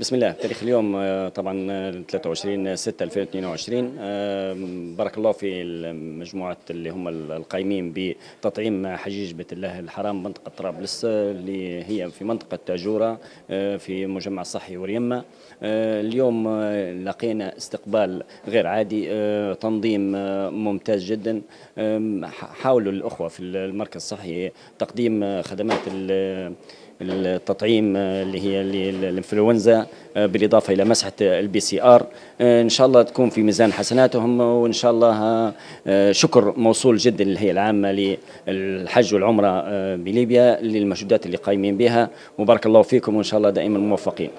بسم الله تاريخ اليوم آه، طبعا 23 6 2022 بارك الله في مجموعه اللي هم القايمين بتطعيم حجيج بيت الله الحرام منطقه طرابلس اللي هي في منطقه تاجوره آه، في مجمع الصحي وريمه آه، اليوم لقينا استقبال غير عادي تنظيم ممتاز جدا حاولوا الاخوه في المركز الصحي تقديم خدمات التطعيم آه، اللي هي الانفلونزا آه، بالاضافه الى مسحه البي سي ار آه، ان شاء الله تكون في ميزان حسناتهم وان شاء الله شكر موصول جدا للهيئه العامه للحج والعمره بليبيا للمجهودات اللي قايمين بها وبارك الله فيكم وان شاء الله دائما موفقين